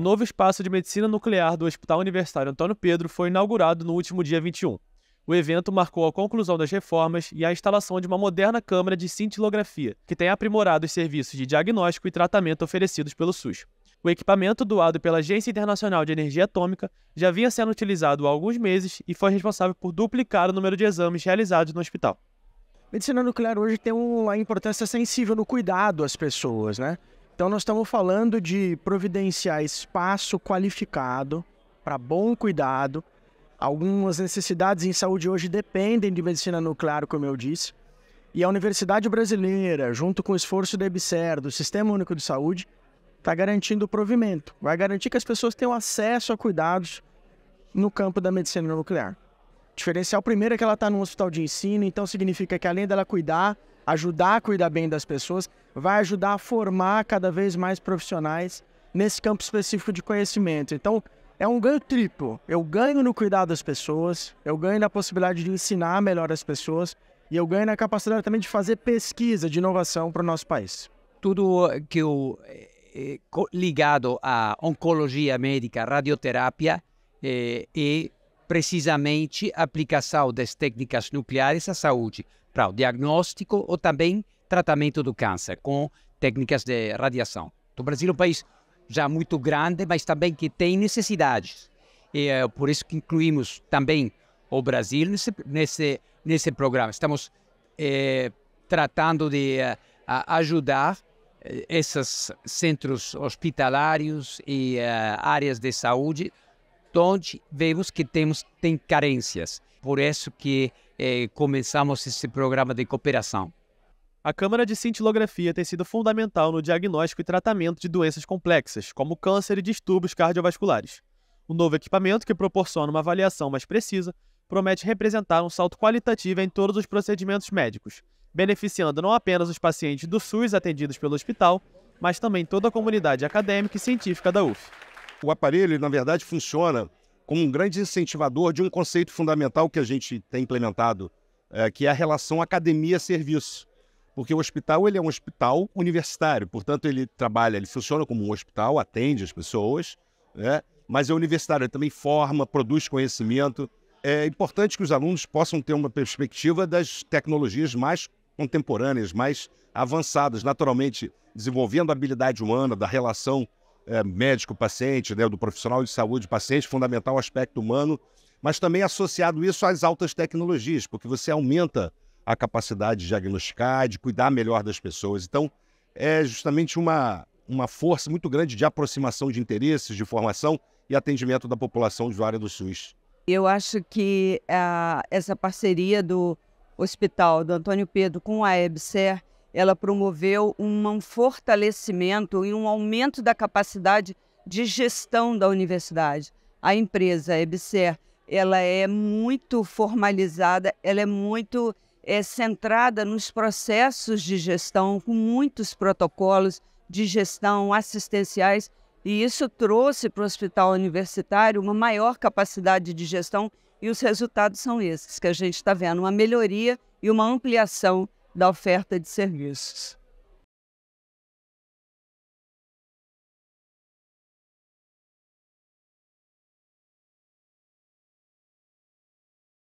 O novo espaço de medicina nuclear do Hospital Universitário Antônio Pedro foi inaugurado no último dia 21. O evento marcou a conclusão das reformas e a instalação de uma moderna câmara de cintilografia, que tem aprimorado os serviços de diagnóstico e tratamento oferecidos pelo SUS. O equipamento doado pela Agência Internacional de Energia Atômica já vinha sendo utilizado há alguns meses e foi responsável por duplicar o número de exames realizados no hospital. Medicina nuclear hoje tem uma importância sensível no cuidado às pessoas, né? Então, nós estamos falando de providenciar espaço qualificado para bom cuidado. Algumas necessidades em saúde hoje dependem de medicina nuclear, como eu disse. E a Universidade Brasileira, junto com o esforço da EBSER, do Sistema Único de Saúde, está garantindo o provimento. Vai garantir que as pessoas tenham acesso a cuidados no campo da medicina nuclear. O diferencial primeiro é que ela está num hospital de ensino, então significa que além dela cuidar ajudar a cuidar bem das pessoas, vai ajudar a formar cada vez mais profissionais nesse campo específico de conhecimento. Então, é um ganho triplo. Eu ganho no cuidar das pessoas, eu ganho na possibilidade de ensinar melhor as pessoas e eu ganho na capacidade também de fazer pesquisa de inovação para o nosso país. Tudo que eu eh, eh, ligado à oncologia médica, radioterapia, eh, e precisamente a aplicação das técnicas nucleares à saúde, para o diagnóstico ou também tratamento do câncer com técnicas de radiação. O Brasil é um país já muito grande, mas também que tem necessidades. E é por isso que incluímos também o Brasil nesse, nesse, nesse programa. Estamos é, tratando de eh, a, ajudar esses centros hospitalários e áreas de saúde onde vemos que temos tem carências. Por isso que eh, começamos esse programa de cooperação. A câmara de cintilografia tem sido fundamental no diagnóstico e tratamento de doenças complexas, como câncer e distúrbios cardiovasculares. O novo equipamento, que proporciona uma avaliação mais precisa, promete representar um salto qualitativo em todos os procedimentos médicos, beneficiando não apenas os pacientes do SUS atendidos pelo hospital, mas também toda a comunidade acadêmica e científica da UF. O aparelho, na verdade, funciona como um grande incentivador de um conceito fundamental que a gente tem implementado, é, que é a relação academia-serviço. Porque o hospital ele é um hospital universitário, portanto, ele trabalha, ele funciona como um hospital, atende as pessoas, né? mas é universitário, ele também forma, produz conhecimento. É importante que os alunos possam ter uma perspectiva das tecnologias mais contemporâneas, mais avançadas, naturalmente desenvolvendo a habilidade humana, da relação é, médico-paciente, né, do profissional de saúde paciente, fundamental aspecto humano, mas também associado isso às altas tecnologias, porque você aumenta a capacidade de diagnosticar, de cuidar melhor das pessoas. Então, é justamente uma, uma força muito grande de aproximação de interesses, de formação e atendimento da população usuária do SUS. Eu acho que a, ah, essa parceria do Hospital do Antônio Pedro com a EBSER ela promoveu um fortalecimento e um aumento da capacidade de gestão da universidade. A empresa EBSER, ela é muito formalizada, ela é muito é, centrada nos processos de gestão, com muitos protocolos de gestão assistenciais, e isso trouxe para o hospital universitário uma maior capacidade de gestão, e os resultados são esses que a gente está vendo: uma melhoria e uma ampliação da oferta de serviços.